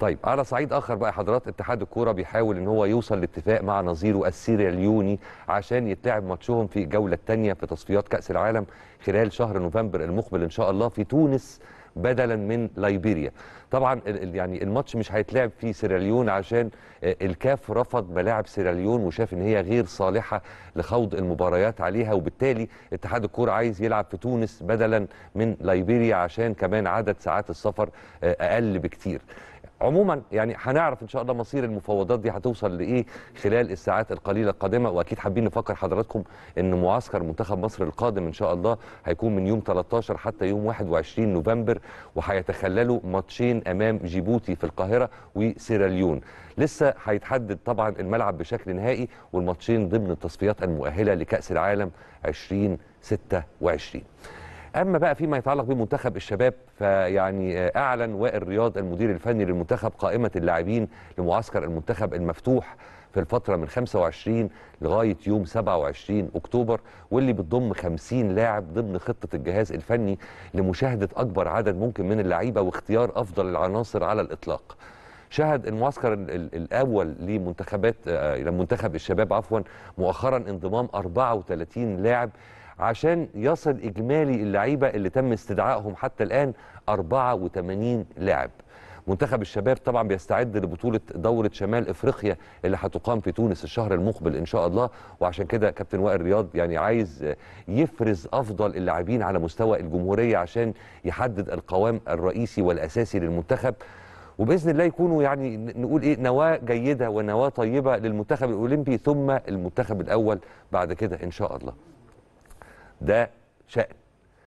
طيب على صعيد اخر بقى حضرات اتحاد الكوره بيحاول ان هو يوصل لاتفاق مع نظيره السيراليوني عشان يتلعب ماتشهم في الجوله الثانيه في تصفيات كاس العالم خلال شهر نوفمبر المقبل ان شاء الله في تونس بدلا من ليبيريا طبعا يعني الماتش مش هيتلعب في سيراليون عشان آه، الكاف رفض ملاعب سيراليون وشاف ان هي غير صالحه لخوض المباريات عليها وبالتالي اتحاد الكوره عايز يلعب في تونس بدلا من ليبيريا عشان كمان عدد ساعات السفر آه، اقل بكتير عموما يعني هنعرف ان شاء الله مصير المفاوضات دي هتوصل لايه خلال الساعات القليله القادمه واكيد حابين نفكر حضراتكم ان معسكر منتخب مصر القادم ان شاء الله هيكون من يوم 13 حتى يوم 21 نوفمبر وهيتخللوا ماتشين امام جيبوتي في القاهره وسيراليون لسه هيتحدد طبعا الملعب بشكل نهائي والماتشين ضمن التصفيات المؤهله لكاس العالم 2026 اما بقى فيما يتعلق بمنتخب الشباب فيعني اعلن وائل رياض المدير الفني للمنتخب قائمه اللاعبين لمعسكر المنتخب المفتوح في الفتره من 25 لغايه يوم 27 اكتوبر واللي بتضم 50 لاعب ضمن خطه الجهاز الفني لمشاهده اكبر عدد ممكن من اللعيبه واختيار افضل العناصر على الاطلاق. شهد المعسكر الاول لمنتخبات آه، لمنتخب الشباب عفوا مؤخرا انضمام 34 لاعب عشان يصل اجمالي اللعيبه اللي تم استدعائهم حتى الان 84 لاعب منتخب الشباب طبعا بيستعد لبطوله دوره شمال افريقيا اللي هتقام في تونس الشهر المقبل ان شاء الله وعشان كده كابتن وائل رياض يعني عايز يفرز افضل اللاعبين على مستوى الجمهوريه عشان يحدد القوام الرئيسي والاساسي للمنتخب وباذن الله يكونوا يعني نقول ايه نواه جيده ونواه طيبه للمنتخب الاولمبي ثم المنتخب الاول بعد كده ان شاء الله de se